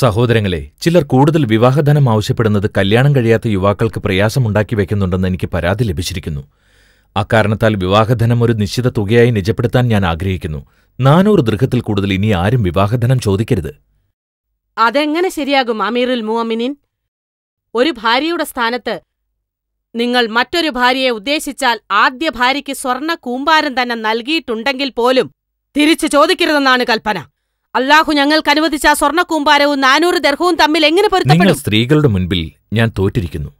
സഹോദരങ്ങളെ ചിലർ കൂടുതൽ വിവാഹധനം ആവശ്യപ്പെടുന്നത് കല്യാണം കഴിയാത്ത യുവാക്കൾക്ക് പ്രയാസമുണ്ടാക്കി വയ്ക്കുന്നുണ്ടെന്ന് എനിക്ക് പരാതി ലഭിച്ചിരിക്കുന്നു അക്കാരണത്താൽ വിവാഹധനം ഒരു നിശ്ചിത തുകയായി നിജപ്പെടുത്താൻ ഞാൻ ആഗ്രഹിക്കുന്നു നാനൂറ് ദൃഹത്തിൽ കൂടുതൽ ഇനി ആരും വിവാഹധനം ചോദിക്കരുത് അതെങ്ങനെ ശരിയാകും അമീറുൽ മുഅമിനിൻ ഒരു ഭാര്യയുടെ സ്ഥാനത്ത് നിങ്ങൾ മറ്റൊരു ഭാര്യയെ ഉദ്ദേശിച്ചാൽ ആദ്യ ഭാര്യയ്ക്ക് സ്വർണ്ണ കൂമ്പാരം തന്നെ നൽകിയിട്ടുണ്ടെങ്കിൽ പോലും തിരിച്ചു ചോദിക്കരുതെന്നാണ് കൽപ്പന അല്ലാഹു ഞങ്ങൾക്ക് അനുവദിച്ച സ്വർണ്ണ കൂമ്പാരവും നാനൂറ് ദർഹവും തമ്മിൽ എങ്ങനെ പൊരുത്തപ്പെടും സ്ത്രീകളുടെ മുൻപിൽ ഞാൻ തോറ്റിരിക്കുന്നു